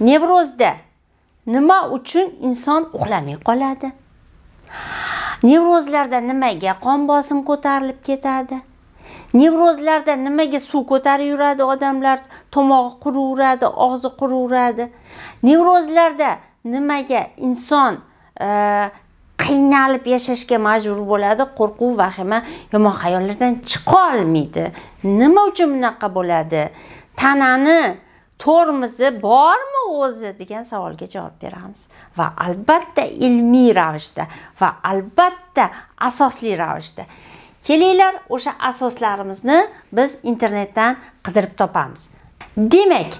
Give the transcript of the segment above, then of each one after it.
nevrozda nima uchun inson uxlamay qoladi nevrozlarda nimaga qon bosim ko'tarilib ketadi nevrozlarda nimaga suv ko'tarib yuradi odamlar tomog'i quruvradi, og'zi quruvradi. nevrozlarda nimaga inson e, qiynalib yashashga majbur bo'ladi qo'rquv vahima yomon xayollardan chiqa olmaydi nima uchun bunaqa bo'ladi tanani tormuzi bormi o'zi degan savolga javob beramiz va albatta ilmiy ravishda va albatta asosli ravishda kelinglar o'sha asoslarimizni biz internetdan qidirib topamiz demak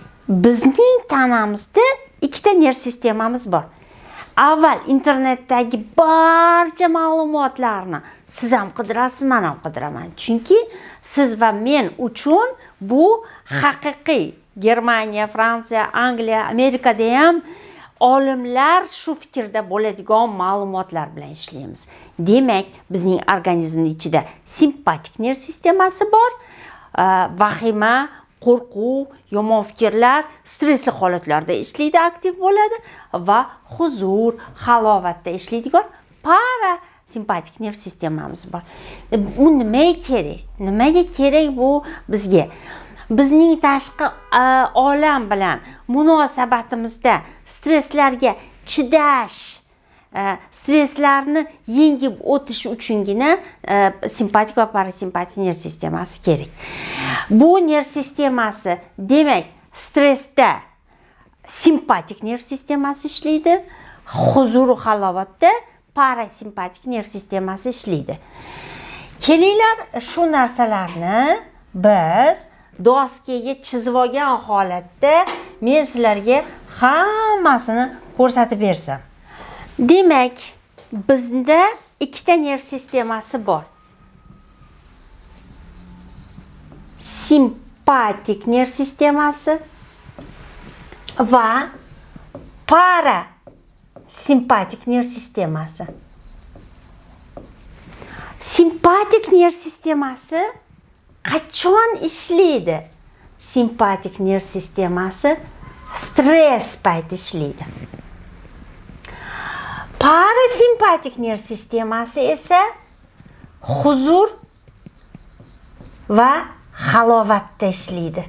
bizning tanamizda ikkita nerv sistemamiz bor avval internetdagi barcha ma'lumotlarni siz ham qidirasiz man ham qidiraman chunki siz va men uchun bu haqiqiy germaniya fransiya angliya amerikada ham olimlar shu fikrda bo'ladigan ma'lumotlar bilan ishlaymiz demak bizning organizmni ichida simpatik nerv sistemasi bor e, vahima qo'rquv yomon fikrlar stressli holatlarda ishlaydi aktiv bo'ladi va huzur halovatda ishlaydigan para simpatik nerv sistemamiz bor e, bu nimaga kerak nimaga kerak bu bizga bizning tashqi e, olam bilan munosabatimizda stresslarga chidash e, stresslarni yengib o'tish uchungina e, simpatik va parasimpatik nerv sistemasi kerak bu nerv sistemasi demak stressda simpatik nerv sistemasi ishlaydi huzuru halovatda parasimpatik nerv sistemasi ishlaydi kelinglar shu narsalarni biz doskaga chizib olgan holatda men sizlarga hammasini ko'rsatib bersam demak bizda ikkita nerv sistemasi bor simpatik nerv sistemasi va para simpatik nerv sistemasi simpatik nerv sistemasi qachon ishlaydi simpatik nerv sistemasi stress payti ishlaydi parasimpatik nerv sistemasi esa huzur va halovatda ishlaydi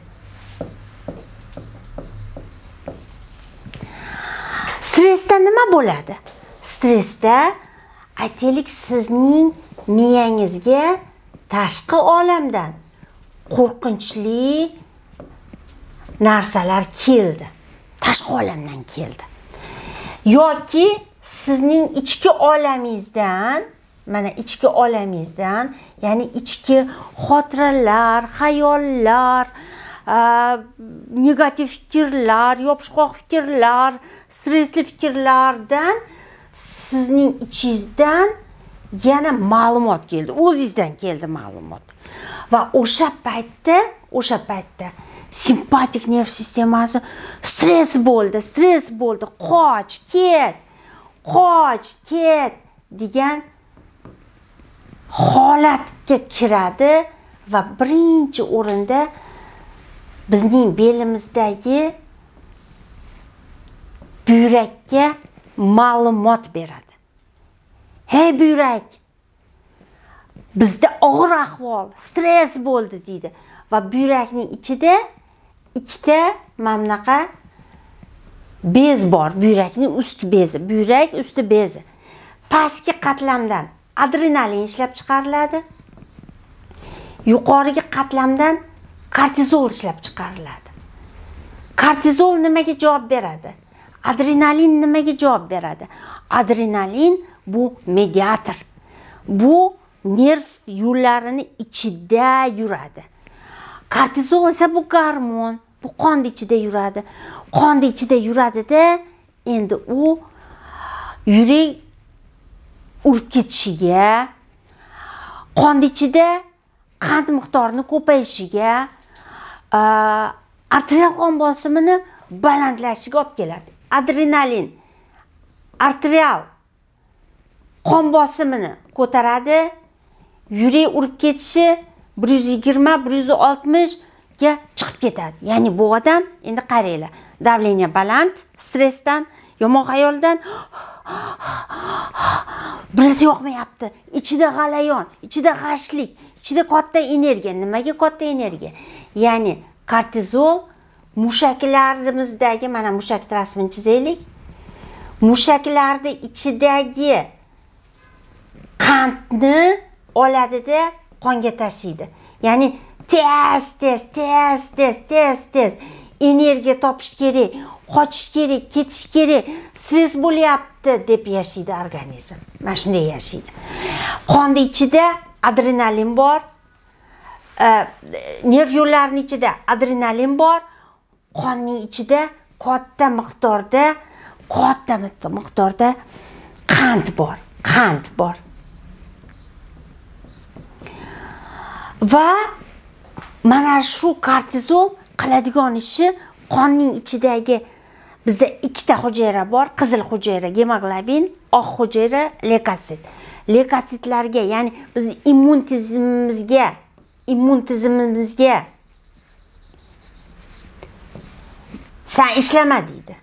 stressda nima bo'ladi stressda aytaylik sizning miyangizga tashqi olamdan qo'rqinchli narsalar keldi tashqi olamdan keldi yoki sizning ichki olamingizdan mana ichki olamingizdan ya'ni ichki xotiralar xayollar negativ fikrlar yopishqoq fikrlar stressli fikrlardan sizning ichingizdan yana ma'lumot keldi o'zingizdan keldi ma'lumot va o'sha paytda o'sha paytda simpatik nerv sistemasi stress bo'ldi stress bo'ldi qoch ket qoch ket degan holatga kiradi va birinchi o'rinda bizning belimizdagi buyrakka ma'lumot beradi hey buyrak bizda og'ir ahvol stress bo'ldi deydi va buyrakning ichida ikkita mana bunaqa bez bor buyrakning usti bezi buyrak usti bezi pastki qatlamdan adrenalin ishlab chiqariladi yuqorigi qatlamdan kortizol ishlab chiqariladi kortizol nimaga javob beradi adrenalin nimaga javob beradi adrenalin bu mediator bu nerv yo'llarini ichida yuradi kortizol esa bu gormon bu qonni ichida yuradi qonni ichida yuradida endi u yurak urib ketishiga qonni ichida qand miqdorini ko'payishiga arterial qon bosimini balandlashishiga olib keladi adrenalin arterial qon bosimini ko'taradi yurak urib ketishi bir yuz yigirma bir yuz oltmishga chiqib ketadi ya'ni bu odam endi qaranglar давление baland stressdan yomon xayoldan bir narsa yoqmayapti ichida g'alayon ichida g'ashlik ichida katta energiya nimaga katta energiya ya'ni kortizol mushaklarimizdagi mana mushak rasmini chizaylik mushaklarni ichidagi qandni oladida qonga tashiydi ya'ni tez tez tez tez tez tez energiya topish kerak qochish kerak ketish kerak stress bo'lyapti deb yashaydi organizm mana shunday yashaydi qonni ichida adrenalin bor nerv yo'llarini ichida adrenalin bor qonning ichida katta miqdorda katta miqdorda qand bor qand bor va mana shu kortizol qiladigan ishi qonning ichidagi bizda ikkita hujayra bor qizil hujayra gemoglobin oq hujayra leykosit leykotsitlarga ya'ni biz immun tizimimizga immun tizimimizga san ishlama deydi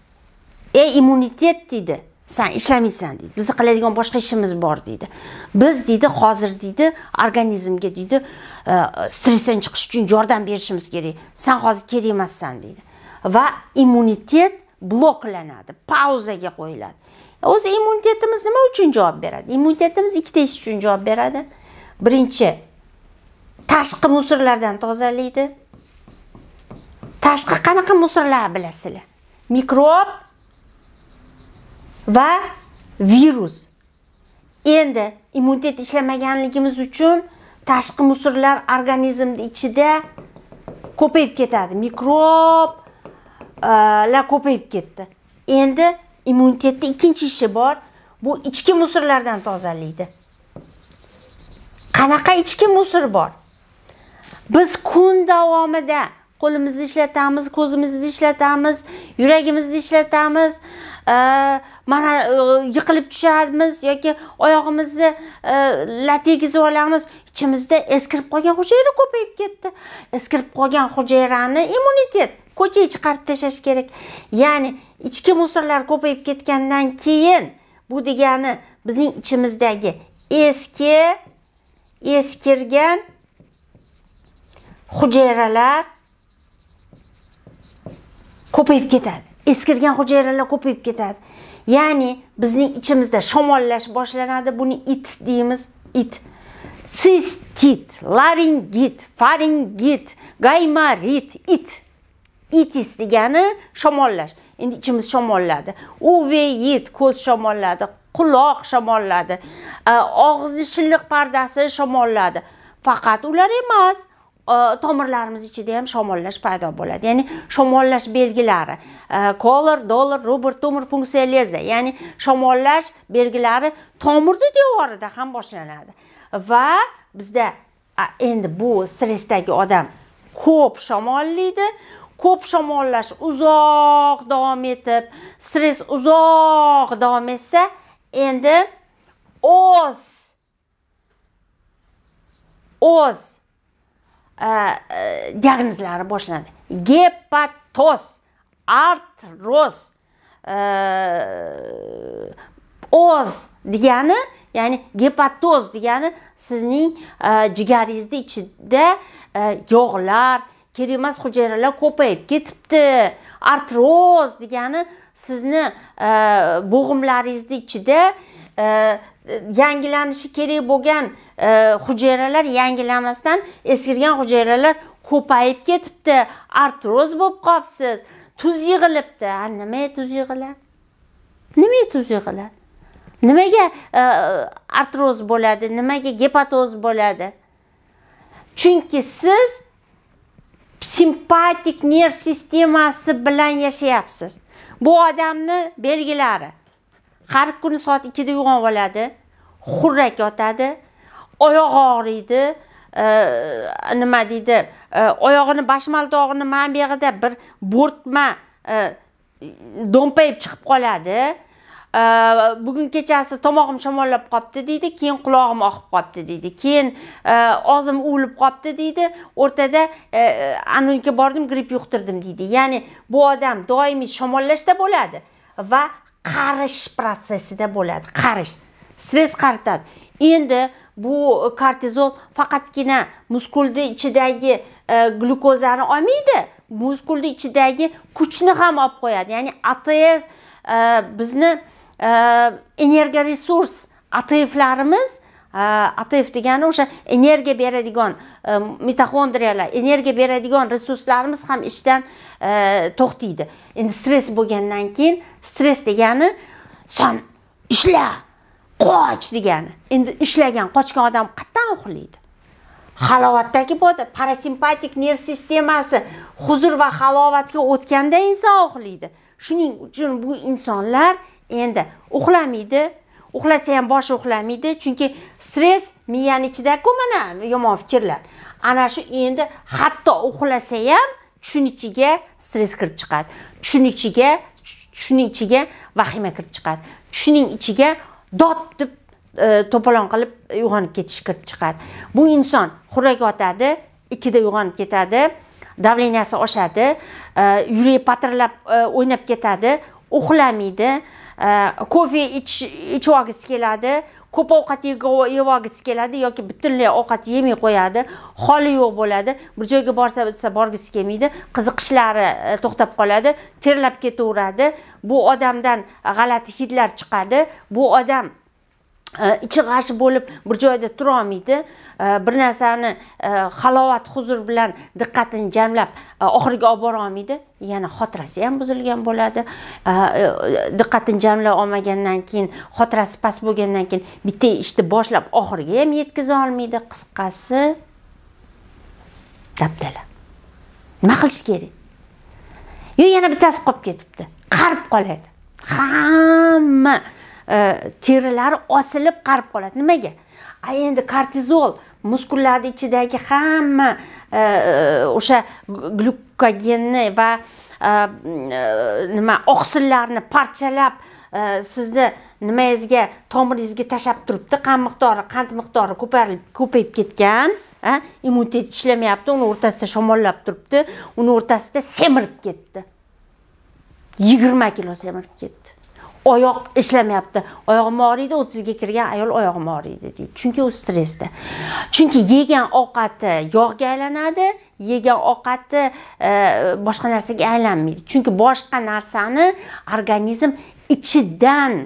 ey immunitet deydi san ishlamaysan deydi bizni qiladigan boshqa ishimiz bor deydi biz deydi hozir deydi organizmga deydi e, stressdan chiqish uchun yordam berishimiz kerak san hozir kerak emassan deydi va immunitet bloklanadi pauzaga qo'yiladi o'zi immunitetimiz nima uchun javob beradi immunitetimiz ikkita ish uchun javob beradi birinchi tashqi musorlardan tozalaydi tashqi qanaqa musorlar bilasizlar mikrob va virus endi immunitet ishlamaganligimiz uchun tashqi musurlar organizmni ichida ko'payib ketadi mikrob e, la ko'payib ketdi endi immunitetda ikkinchi ishi bor bu ichki musorlardan tozalaydi qanaqa ichki musor bor biz kun davomida qo'limizni ishlatamiz ko'zimizni ishlatamiz yuragimizni ishlatamiz mana e, yiqilib tushamiz yoki oyog'imizni e, la olamiz ichimizda eskirib qolgan hujayra ko'payib ketdi eskirib qolgan hujayrani immunitet ko'chaga chiqarib tashlash kerak ya'ni ichki musorlar ko'payib ketgandan keyin bu degani bizning ichimizdagi eski eskirgan hujayralar ko'payib ketadi eskirgan hujayralar ko'payib ketadi ya'ni bizning ichimizda shamollash boshlanadi buni it deymiz it sistit laringit faringit gaymarit it itis degani shamollash endi ichimiz shamolladi uveyit ko'z shamolladi quloq shamolladi e, og'izni shilliq pardasi shamolladi faqat ular emas tomirlarimiz ichida ham shamollash paydo bo'ladi ya'ni shamollash belgilari color, e, dollar rubl tomir funksiyaleza ya'ni shamollash belgilari tomirni devorida ham boshlanadi va bizda endi bu stressdagi odam ko'p shamollaydi ko'p shamollash uzoq davom etib stress uzoq davom etsa endi o'z o'z diagnozlari boshlanadi gepatoz artroz oz degani ya'ni gepatoz degani sizning jigaringizni ichida yog'lar kerak emas hujayralar ko'payib ketibdi artroz degani sizni bo'g'imlaringizni ichida yangilanishi kerak bo'lgan e, hujayralar yangilanmasdan eskirgan hujayralar ko'payib ketibdi artroz bo'lib qolibsiz tuz yig'ilibdi a nimaga tuz yig'iladi nimaga tuz yig'iladi nimaga e, artroz bo'ladi nimaga gepatoz bo'ladi chunki siz simpatik nerv sistemasi bilan yashayapsiz bu odamni belgilari har kuni soat ikkida uyg'onib oladi xurrak yotadi oyog'i og'riydi nima deydi oyog'ini bashmaldog'ini mana bu bir bo'rtma e, do'mpayib chiqib qoladi bugun kechasi tomog'im shamollab qolibdi deydi keyin qulog'im oqib qolibdi deydi keyin e, og'zim uvilib qolibdi deydi o'rtada e, anaviga bordim gripp yuqtirdim deydi ya'ni bu odam doimiy shamollashda bo'ladi va qarish protsessida bo'ladi qarish stress qaritadi endi bu kortizol faqatgina muskulni ichidagi e, glyukozani olmaydi muskulni ichidagi kuchni ham olib qo'yadi ya'ni atf e, bizni e, energiya resurs atflarimiz atf degani o'sha energiya beradigan mitoxondriyalar energiya beradigan resurslarimiz ham ishdan to'xtaydi endi stress bo'lgandan keyin stress degani san ishla qoch degani endi ishlagan qochgan odam qayerdan uxlaydi halovatdagi bo'ladi parasimpatik nerv sistemasi huzur va halovatga o'tganda inson uxlaydi shuning uchun bu insonlar endi uxlamaydi uxlasa ham bosh uxlamaydi chunki stress miyani ichidaku mana yomon fikrlar ana shu endi hatto uxlasa ham tushni ichiga stress kirib chiqadi tushni ichiga tushni ichiga vahima kirib chiqadi tushning ichiga dod deb e, to'polon qilib uyg'onib ketish kirib chiqadi bu inson xurrak otadi ikkida uyg'onib ketadi davleniyasi oshadi e, yuragi patirlab e, o'ynab ketadi uxlamaydi kofe ichvogisi keladi ko'p ovqat yegvogisi keladi yoki butunlay ovqat yemay qo'yadi holi yo'q bo'ladi bir joyga borsa desa borgisi kelmaydi qiziqishlari e, to'xtab qoladi terlab ketaveradi bu odamdan g'alati hidlar chiqadi bu odam Э, ichi g'ashi bo'lib bir joyda turolmaydi э, bir narsani э, halovat huzur bilan diqqatini jamlab oxiriga olib bora olmaydi yana xotirasi ham buzilgan bo'ladi diqqatini jamlay olmagandan keyin xotirasi past bo'lgandan keyin bitta ishni boshlab oxiriga ham yetkaza olmaydi qisqasi dabdala nima qilish kerak yo yana bittasi qolib ketibdi qarib qoladi hamma Э, terilari osilib qarib qoladi nimaga a endi kortizol muskullarni ichidagi hamma e, e, o'sha glyukogenni va e, nima oqsillarni parchalab sizni nimangizga tomiringizga tashlab turibdi qand miqdori qand miqdori ko'parilib ko'payib ketgan immunitet ishlamayapti uni o'rtasida shamollab turibdi uni o'rtasida semirib ketdi yigirma kilo semirib ketdi oyoq ishlamayapti oyog'im og'riydi o'ttizga kirgan ayol oyog'im og'riydi deydi chunki u stressda chunki yegan ovqati yog'ga aylanadi yegan ovqati e, boshqa narsaga aylanmaydi chunki boshqa narsani organizm ichidan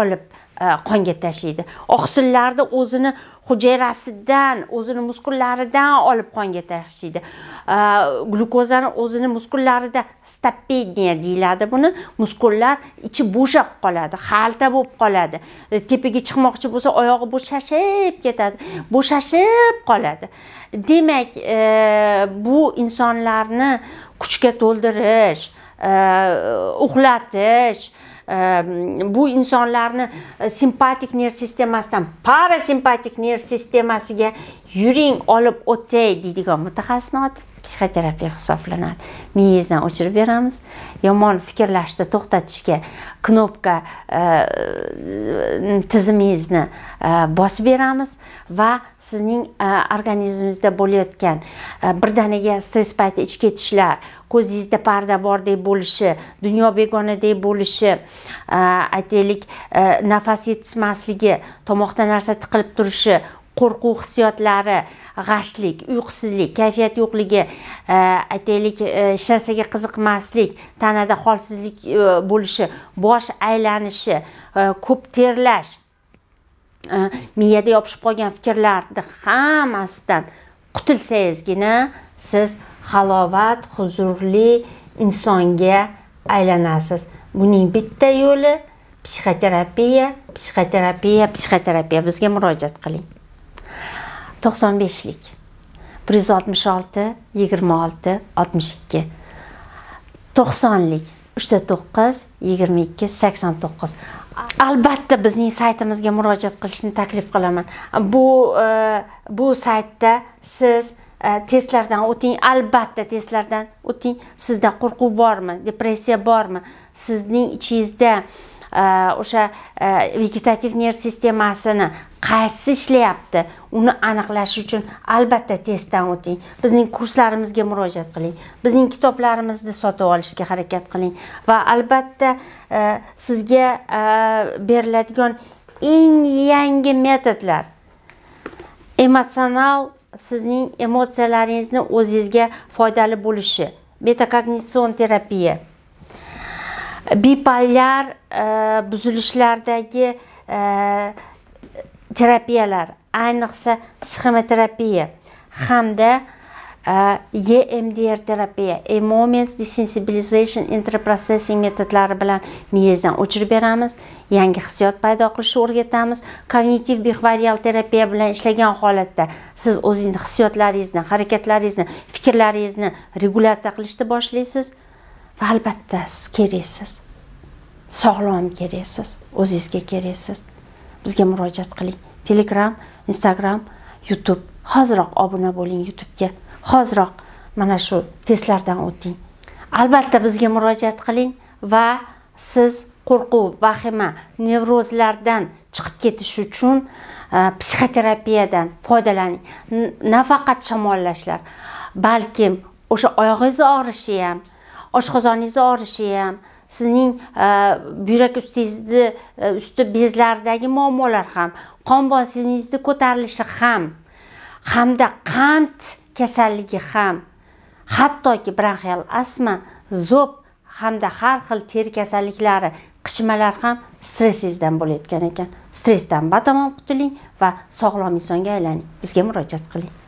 olib e, qonga tashlaydi oqsillarni o'zini hujayrasidan o'zini muskullaridan olib qonga tashiydi glyukozani o'zini muskullarida stapediya deyiladi buni muskullar ichi bo'shab qoladi xalta bo'lib qoladi e, tepaga chiqmoqchi bo'lsa oyog'i bo'shashib ketadi bo'shashib qoladi demak e, bu insonlarni kuchga to'ldirish e, uxlatish uh, bu insonlarni simpatik nerv sistemasidan parasimpatik nerv sistemasiga yuring olib o'tay deydigan mutaxassisni oti psixoterapiya hisoblanadi miyangizdan o'chirib beramiz yomon fikrlashni to'xtatishga knopka tizimingizni bosib beramiz va sizning organizmingizda bo'layotgan birdaniga stress payti ich ketishlar ko'zingizda parda bordek bo'lishi dunyo begonadek bo'lishi aytaylik nafas yetishmasligi tomoqda narsa tiqilib turishi qo'rquv hissiyotlari g'ashlik uyqusizlik kayfiyat yo'qligi aytaylik e, hech narsaga qiziqmaslik tanada holsizlik e, bo'lishi bosh aylanishi e, ko'p terlash miyada yopishib qolgan fikrlarni hammasidan qutulsangizgina siz halovat huzurli insonga aylanasiz buning bitta yo'li psixoterapiya psixoterapiya psixoterapiya bizga murojaat qiling 95lik 166 26 62 90lik 39 22 89 albatta bizning saytimizga murojaat qilishni taklif qilaman bu e, bu saytda siz Э, testlardan o'ting albatta testlardan o'ting sizda qo'rquv bormi depressiya bormi sizning ichingizda e, o'sha e, vegetativ nerv sistemasini qaysi ishlayapti uni aniqlash uchun albatta testdan o'ting bizning kurslarimizga murojaat qiling bizning kitoblarimizni sotib olishga harakat qiling va albatta e, sizga beriladigan eng yangi metodlar emotsional sizning emotsiyalaringizni o'zingizga foydali bo'lishi metakognitsion terapiya bipolyar e, buzilishlardagi e, terapiyalar ayniqsa psixoterapiya hamda Uh, EMDR terapiya, Emotions Desensibilization Interprocessing metodlari bilan miyadan o'chirib beramiz, yangi hissiyot paydo qilishni o'rgatamiz. Kognitiv behavioral terapiya bilan ishlagan holatda siz o'zingiz hissiyotlaringizni, harakatlaringizni, fikrlaringizni regulyatsiya qilishni boshlaysiz va albatta siz keraksiz. Sog'lom keraksiz, o'zingizga keraksiz. Bizga murojaat qiling. Telegram, Instagram, YouTube. Hoziroq obuna bo'ling YouTube'ga. hoziroq mana shu testlardan o'ting albatta bizga murojaat qiling va siz qo'rquv vahima nevrozlardan chiqib ketish uchun e, psixoterapiyadan foydalaning nafaqat shamollashlar balkim o'sha oyog'ingizni og'rishi ham oshqozoningizni og'rishi ham sizning e, buyrak ustingizni e, usti bezlaridagi muammolar ham qon bosimingizni ko'tarilishi ham hamda qand kasalligi ham hattoki bronxial astma zob hamda har xil teri kasalliklari qichmalar ham stressingizdan bo'layotgan ekan stressdan batamom qutuling va sog'lom insonga aylaning bizga murojaat qiling